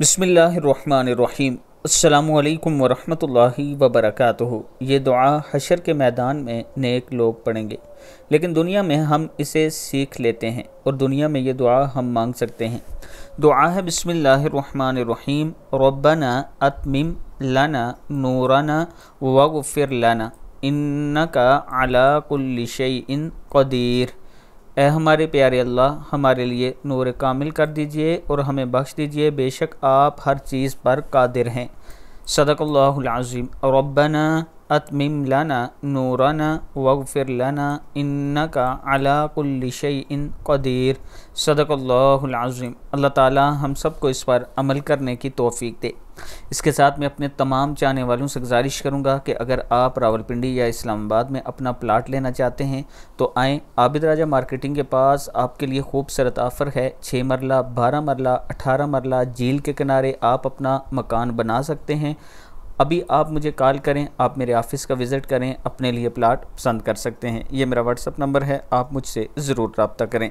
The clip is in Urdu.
بسم اللہ الرحمن الرحیم السلام علیکم ورحمۃ اللہ وبرکاتہ یہ دعا حشر کے میدان میں نیک لوگ پڑھیں گے لیکن دنیا میں ہم اسے سیکھ لیتے ہیں اور دنیا میں یہ دعا ہم مانگ سکتے ہیں دعا ہے بسم اللہ الرحمن الرحیم ربنا اتمم لنا نورنا وغفر لنا انکا علا کل شیئن قدیر اے ہمارے پیارے اللہ ہمارے لیے نور کامل کر دیجئے اور ہمیں بخش دیجئے بے شک آپ ہر چیز پر قادر ہیں صدق اللہ العظیم ربنا اتمم لنا نورنا وغفر لنا انکا علا کل الشئی قدیر صدق اللہ عظم اللہ تعالی ہم سب کو اس پر عمل کرنے کی توفیق دے اس کے ساتھ میں اپنے تمام چاہنے والوں سے گزارش کروں گا کہ اگر آپ راولپنڈی یا اسلام آباد میں اپنا پلاٹ لینا چاہتے ہیں تو آئیں عابد راجہ مارکیٹنگ کے پاس آپ کے لیے خوبصورت آفر ہے چھ مرلہ بارہ مرلہ اٹھارہ مرلہ جھیل کے کنارے آپ اپنا مکان بنا سکتے ہیں ابھی آپ مجھے کال کریں آپ میرے آفس کا وزٹ کریں اپنے لیے پلاٹ پسند کر سکتے ہیں یہ میرا اپ نمبر ہے آپ مجھ سے ضرور رابطہ کریں